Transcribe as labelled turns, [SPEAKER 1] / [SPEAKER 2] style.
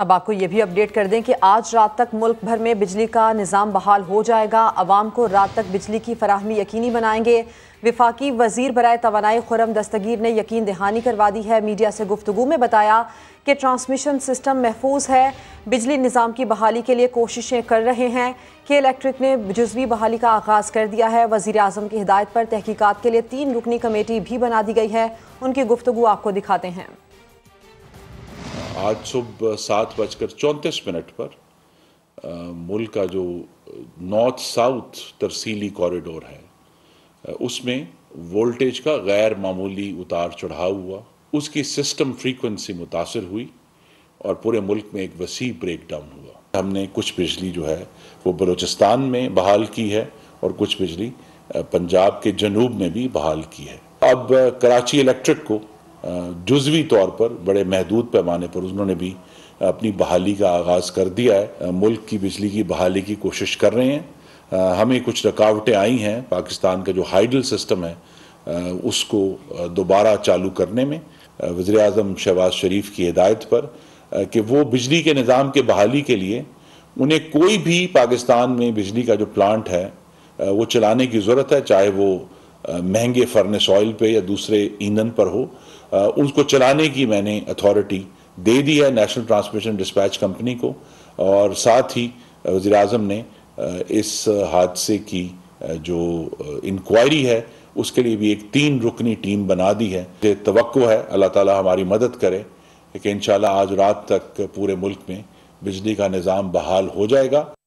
[SPEAKER 1] अब आपको ये भी अपडेट कर दें कि आज रात तक मुल्क भर में बिजली का निज़ाम बहाल हो जाएगा आवाम को रात तक बिजली की फराहमी यकीनी बनाएंगे विफाकी वजीर बरए तोानाई खुरम दस्तगीर ने यकीन दहानी करवा दी है मीडिया से गुफ्तु में बताया कि ट्रांसमिशन सिस्टम महफूज है बिजली निज़ाम की बहाली के लिए कोशिशें कर रहे हैं के इलेक्ट्रिक ने जजवी बहाली का आगाज़ कर दिया है वज़ी अजम की हिदायत पर तहकीक़ात के लिए तीन रुकनी कमेटी भी बना दी गई है उनकी गुफ्तु आपको दिखाते हैं
[SPEAKER 2] आज सुबह सात बजकर चौंतीस मिनट पर मुल्क का जो नॉर्थ साउथ तरसीली कॉरिडोर है उसमें वोल्टेज का गैर मामूली उतार चढ़ाव हुआ उसकी सिस्टम फ्रीक्वेंसी मुतासर हुई और पूरे मुल्क में एक वसी ब्रेक डाउन हुआ हमने कुछ बिजली जो है वो बलूचिस्तान में बहाल की है और कुछ बिजली पंजाब के जनूब में भी बहाल की है अब कराची इलेक्ट्रिक को जुजवी तौर पर बड़े महदूद पैमाने पर उन्होंने भी अपनी बहाली का आगाज़ कर दिया है मुल्क की बिजली की बहाली की कोशिश कर रहे हैं हमें कुछ रुकावटें आई हैं पाकिस्तान का जो हाइडल सिस्टम है उसको दोबारा चालू करने में वज़ी अजम शहबाज शरीफ की हिदायत पर कि वो बिजली के निज़ाम के बहाली के लिए उन्हें कोई भी पाकिस्तान में बिजली का जो प्लांट है वो चलाने की ज़रूरत है चाहे वो महंगे फर्नेस ऑयल पे या दूसरे ईंधन पर हो उसको चलाने की मैंने अथॉरिटी दे दी है नेशनल ट्रांसमिशन डिस्पैच कंपनी को और साथ ही वज़ी अजम ने इस हादसे की जो इंक्वायरी है उसके लिए भी एक तीन रुकनी टीम बना दी है ये तो है अल्लाह ताला हमारी मदद करे कि इन आज रात तक पूरे मुल्क में बिजली का निज़ाम बहाल हो जाएगा